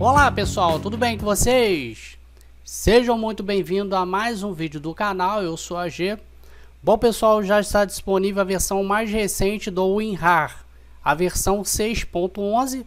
Olá pessoal, tudo bem com vocês? Sejam muito bem-vindos a mais um vídeo do canal, eu sou a G. Bom pessoal, já está disponível a versão mais recente do WinRAR, a versão 6.11.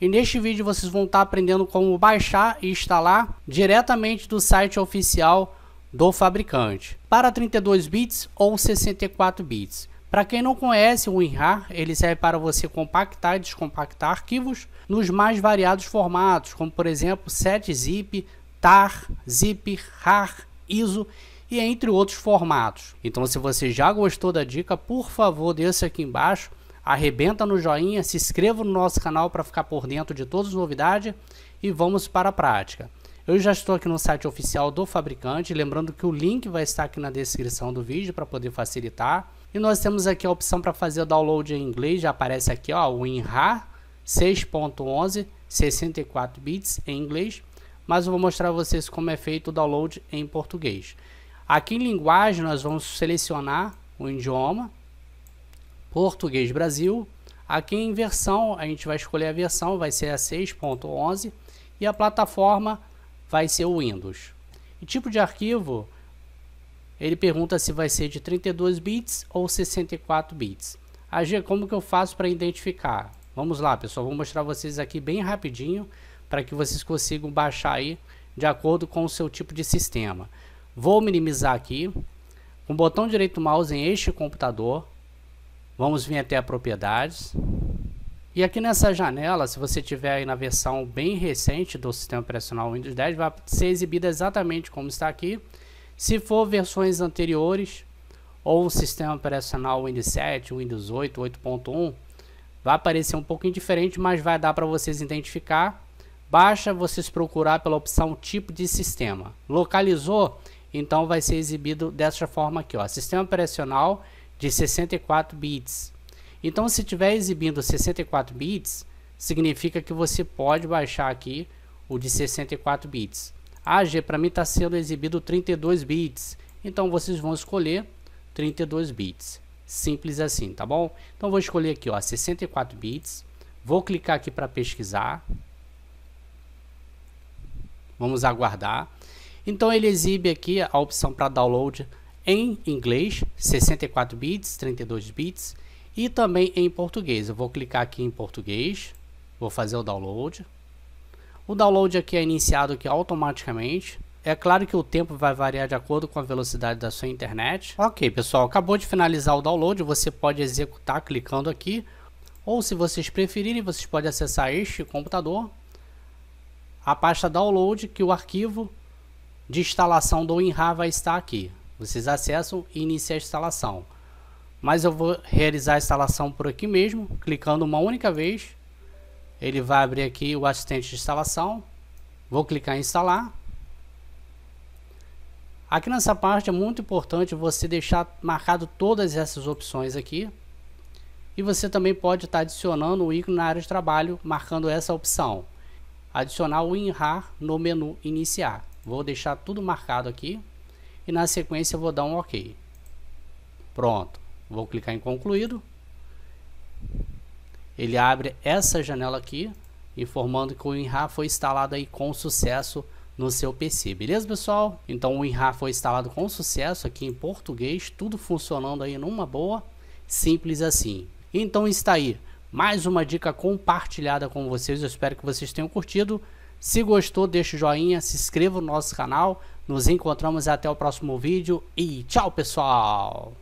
E neste vídeo vocês vão estar aprendendo como baixar e instalar diretamente do site oficial do fabricante para 32 bits ou 64 bits. Para quem não conhece o WinRAR, ele serve para você compactar e descompactar arquivos nos mais variados formatos, como por exemplo 7-zip, TAR, ZIP, RAR, ISO e entre outros formatos. Então se você já gostou da dica, por favor desça aqui embaixo, arrebenta no joinha, se inscreva no nosso canal para ficar por dentro de todas as novidades e vamos para a prática. Eu já estou aqui no site oficial do fabricante, lembrando que o link vai estar aqui na descrição do vídeo para poder facilitar. E nós temos aqui a opção para fazer o download em inglês, já aparece aqui ó, o WinRAR 6.11, 64 bits em inglês, mas eu vou mostrar a vocês como é feito o download em português. Aqui em linguagem nós vamos selecionar o idioma, português Brasil, Aqui em versão, a gente vai escolher a versão, vai ser a 6.11 e a plataforma vai ser o Windows. E tipo de arquivo, ele pergunta se vai ser de 32 bits ou 64 bits. AG, ah, como que eu faço para identificar? Vamos lá, pessoal, vou mostrar vocês aqui bem rapidinho para que vocês consigam baixar aí de acordo com o seu tipo de sistema. Vou minimizar aqui, com o botão direito do mouse em este computador, vamos vir até a propriedades, e aqui nessa janela, se você tiver aí na versão bem recente do sistema operacional Windows 10, vai ser exibida exatamente como está aqui. Se for versões anteriores, ou o sistema operacional Windows 7, Windows 8, 8.1, vai aparecer um pouquinho diferente, mas vai dar para vocês identificar. Basta vocês procurar pela opção tipo de sistema. Localizou? Então vai ser exibido dessa forma aqui, ó, sistema operacional de 64 bits. Então, se estiver exibindo 64 bits, significa que você pode baixar aqui o de 64 bits. Ah, G, para mim está sendo exibido 32 bits. Então, vocês vão escolher 32 bits. Simples assim, tá bom? Então, vou escolher aqui, ó, 64 bits. Vou clicar aqui para pesquisar. Vamos aguardar. Então, ele exibe aqui a opção para download em inglês, 64 bits, 32 bits e também em português. Eu vou clicar aqui em português, vou fazer o download. O download aqui é iniciado aqui automaticamente. É claro que o tempo vai variar de acordo com a velocidade da sua internet. Ok, pessoal, acabou de finalizar o download, você pode executar clicando aqui. Ou se vocês preferirem, vocês podem acessar este computador, a pasta download, que o arquivo de instalação do WinRAR vai estar aqui. Vocês acessam e iniciam a instalação. Mas eu vou realizar a instalação por aqui mesmo, clicando uma única vez. Ele vai abrir aqui o assistente de instalação. Vou clicar em instalar. Aqui nessa parte é muito importante você deixar marcado todas essas opções aqui. E você também pode estar adicionando o ícone na área de trabalho, marcando essa opção. Adicionar o WinRAR no menu iniciar. Vou deixar tudo marcado aqui. E na sequência vou dar um OK. Pronto. Vou clicar em concluído. Ele abre essa janela aqui, informando que o WinRAR foi instalado aí com sucesso no seu PC, beleza pessoal? Então o WinRAR foi instalado com sucesso aqui em português, tudo funcionando aí numa boa, simples assim. Então está aí, mais uma dica compartilhada com vocês, eu espero que vocês tenham curtido. Se gostou, deixa o joinha, se inscreva no nosso canal, nos encontramos até o próximo vídeo e tchau pessoal!